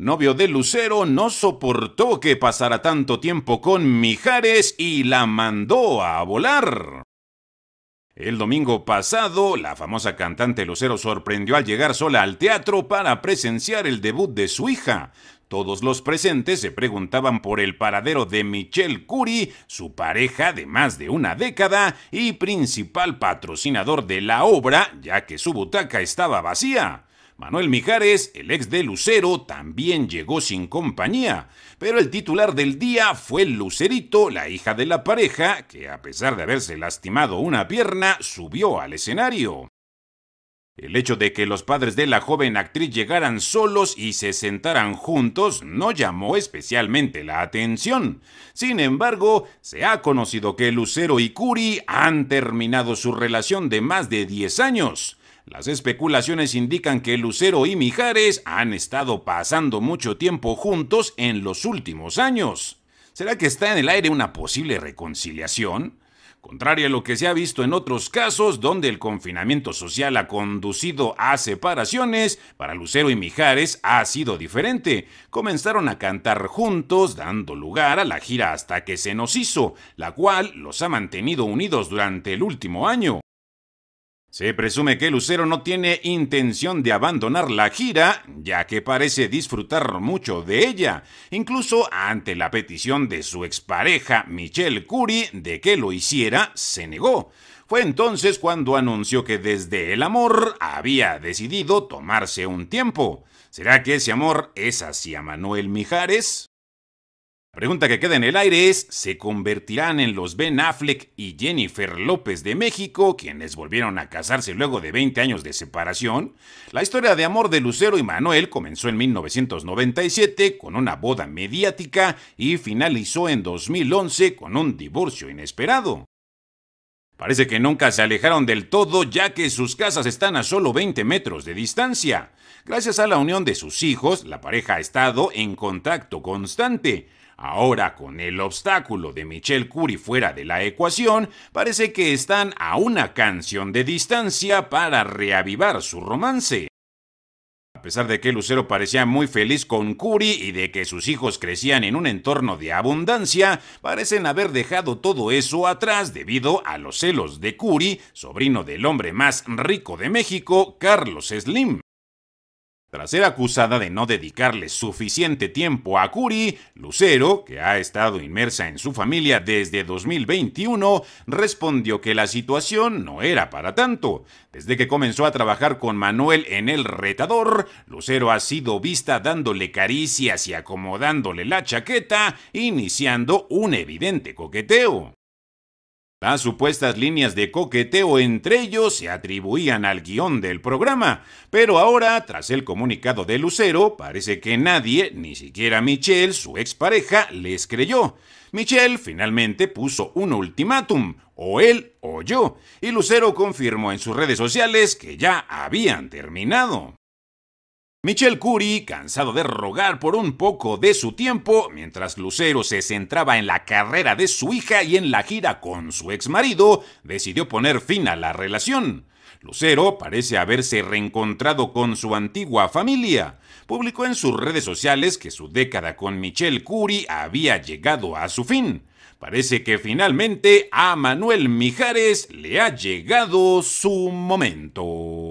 novio de Lucero, no soportó que pasara tanto tiempo con Mijares y la mandó a volar. El domingo pasado, la famosa cantante Lucero sorprendió al llegar sola al teatro para presenciar el debut de su hija. Todos los presentes se preguntaban por el paradero de Michelle Curie, su pareja de más de una década y principal patrocinador de la obra, ya que su butaca estaba vacía. Manuel Mijares, el ex de Lucero, también llegó sin compañía, pero el titular del día fue Lucerito, la hija de la pareja, que a pesar de haberse lastimado una pierna, subió al escenario. El hecho de que los padres de la joven actriz llegaran solos y se sentaran juntos no llamó especialmente la atención. Sin embargo, se ha conocido que Lucero y Curi han terminado su relación de más de 10 años. Las especulaciones indican que Lucero y Mijares han estado pasando mucho tiempo juntos en los últimos años. ¿Será que está en el aire una posible reconciliación? Contrario a lo que se ha visto en otros casos donde el confinamiento social ha conducido a separaciones, para Lucero y Mijares ha sido diferente. Comenzaron a cantar juntos, dando lugar a la gira hasta que se nos hizo, la cual los ha mantenido unidos durante el último año. Se presume que Lucero no tiene intención de abandonar la gira, ya que parece disfrutar mucho de ella, incluso ante la petición de su expareja Michelle Curie de que lo hiciera, se negó. Fue entonces cuando anunció que desde el amor había decidido tomarse un tiempo. ¿Será que ese amor es hacia Manuel Mijares? pregunta que queda en el aire es, ¿se convertirán en los Ben Affleck y Jennifer López de México, quienes volvieron a casarse luego de 20 años de separación? La historia de amor de Lucero y Manuel comenzó en 1997 con una boda mediática y finalizó en 2011 con un divorcio inesperado. Parece que nunca se alejaron del todo ya que sus casas están a solo 20 metros de distancia. Gracias a la unión de sus hijos, la pareja ha estado en contacto constante, Ahora, con el obstáculo de Michel Curry fuera de la ecuación, parece que están a una canción de distancia para reavivar su romance. A pesar de que Lucero parecía muy feliz con Curry y de que sus hijos crecían en un entorno de abundancia, parecen haber dejado todo eso atrás debido a los celos de Curie, sobrino del hombre más rico de México, Carlos Slim. Tras ser acusada de no dedicarle suficiente tiempo a Curi, Lucero, que ha estado inmersa en su familia desde 2021, respondió que la situación no era para tanto. Desde que comenzó a trabajar con Manuel en El Retador, Lucero ha sido vista dándole caricias y acomodándole la chaqueta, iniciando un evidente coqueteo. Las supuestas líneas de coqueteo entre ellos se atribuían al guión del programa, pero ahora, tras el comunicado de Lucero, parece que nadie, ni siquiera Michelle, su expareja, les creyó. Michelle finalmente puso un ultimátum, o él o yo, y Lucero confirmó en sus redes sociales que ya habían terminado. Michel Curie, cansado de rogar por un poco de su tiempo, mientras Lucero se centraba en la carrera de su hija y en la gira con su ex marido, decidió poner fin a la relación. Lucero parece haberse reencontrado con su antigua familia. Publicó en sus redes sociales que su década con Michelle Curie había llegado a su fin. Parece que finalmente a Manuel Mijares le ha llegado su momento.